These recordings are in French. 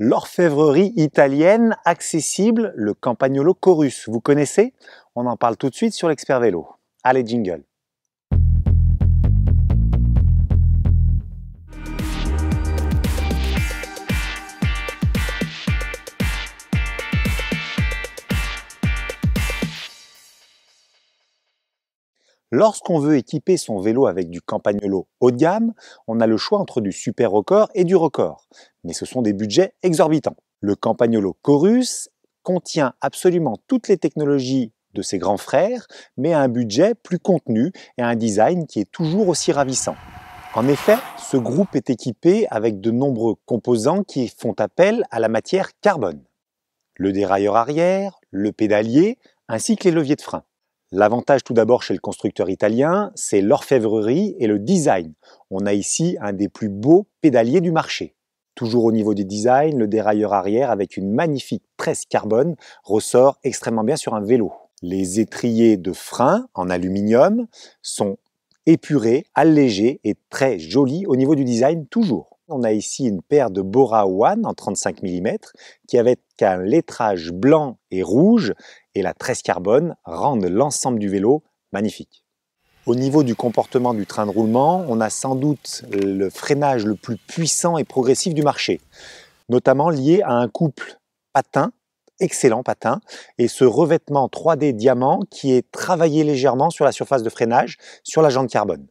l'orfèvrerie italienne accessible, le Campagnolo Chorus. Vous connaissez On en parle tout de suite sur l'Expert Vélo. Allez, jingle Lorsqu'on veut équiper son vélo avec du Campagnolo haut de gamme, on a le choix entre du super record et du record. Mais ce sont des budgets exorbitants. Le Campagnolo Chorus contient absolument toutes les technologies de ses grands frères, mais à un budget plus contenu et un design qui est toujours aussi ravissant. En effet, ce groupe est équipé avec de nombreux composants qui font appel à la matière carbone. Le dérailleur arrière, le pédalier, ainsi que les leviers de frein. L'avantage tout d'abord chez le constructeur italien, c'est l'orfèvrerie et le design. On a ici un des plus beaux pédaliers du marché. Toujours au niveau du design, le dérailleur arrière avec une magnifique presse carbone ressort extrêmement bien sur un vélo. Les étriers de frein en aluminium sont épurés, allégés et très jolis au niveau du design toujours. On a ici une paire de Bora One en 35 mm qui avait qu'un lettrage blanc et rouge et la tresse carbone rendent l'ensemble du vélo magnifique. Au niveau du comportement du train de roulement, on a sans doute le freinage le plus puissant et progressif du marché, notamment lié à un couple patin, excellent patin, et ce revêtement 3D diamant qui est travaillé légèrement sur la surface de freinage sur la jante carbone.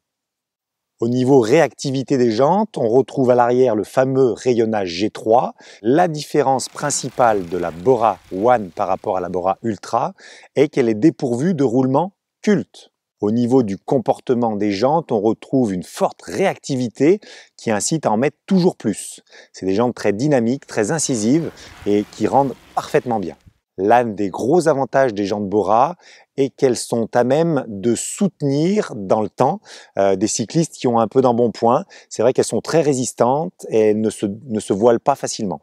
Au niveau réactivité des jantes, on retrouve à l'arrière le fameux rayonnage G3. La différence principale de la Bora One par rapport à la Bora Ultra est qu'elle est dépourvue de roulement culte. Au niveau du comportement des jantes, on retrouve une forte réactivité qui incite à en mettre toujours plus. C'est des jantes très dynamiques, très incisives et qui rendent parfaitement bien l'un des gros avantages des gens de Bora est qu'elles sont à même de soutenir dans le temps euh, des cyclistes qui ont un peu d'embonpoint. C'est vrai qu'elles sont très résistantes et ne se, ne se voilent pas facilement.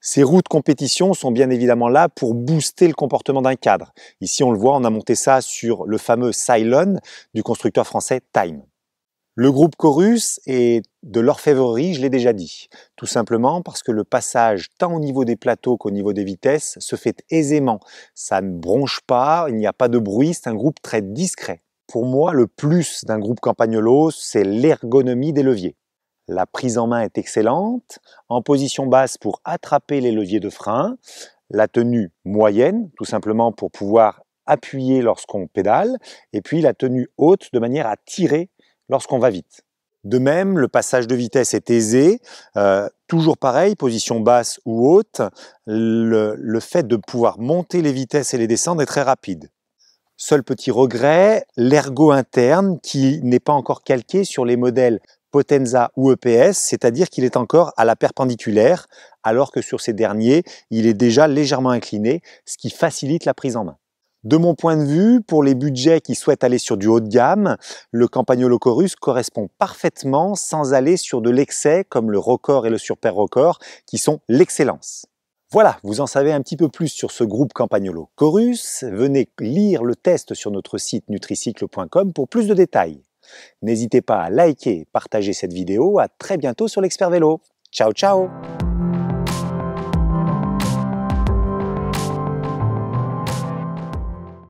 Ces routes compétition sont bien évidemment là pour booster le comportement d'un cadre. Ici, on le voit, on a monté ça sur le fameux Cylon du constructeur français Time. Le groupe chorus est de l'orfèvrerie, je l'ai déjà dit, tout simplement parce que le passage tant au niveau des plateaux qu'au niveau des vitesses se fait aisément. Ça ne bronche pas, il n'y a pas de bruit, c'est un groupe très discret. Pour moi, le plus d'un groupe campagnolo, c'est l'ergonomie des leviers. La prise en main est excellente, en position basse pour attraper les leviers de frein, la tenue moyenne, tout simplement pour pouvoir appuyer lorsqu'on pédale, et puis la tenue haute de manière à tirer lorsqu'on va vite. De même, le passage de vitesse est aisé. Euh, toujours pareil, position basse ou haute, le, le, fait de pouvoir monter les vitesses et les descendre est très rapide. Seul petit regret, l'ergo interne qui n'est pas encore calqué sur les modèles Potenza ou EPS, c'est-à-dire qu'il est encore à la perpendiculaire, alors que sur ces derniers, il est déjà légèrement incliné, ce qui facilite la prise en main. De mon point de vue, pour les budgets qui souhaitent aller sur du haut de gamme, le Campagnolo Chorus correspond parfaitement sans aller sur de l'excès comme le Record et le Super Record qui sont l'excellence. Voilà, vous en savez un petit peu plus sur ce groupe Campagnolo Chorus. Venez lire le test sur notre site nutricycle.com pour plus de détails. N'hésitez pas à liker et partager cette vidéo. À très bientôt sur l'Expert Vélo. Ciao, ciao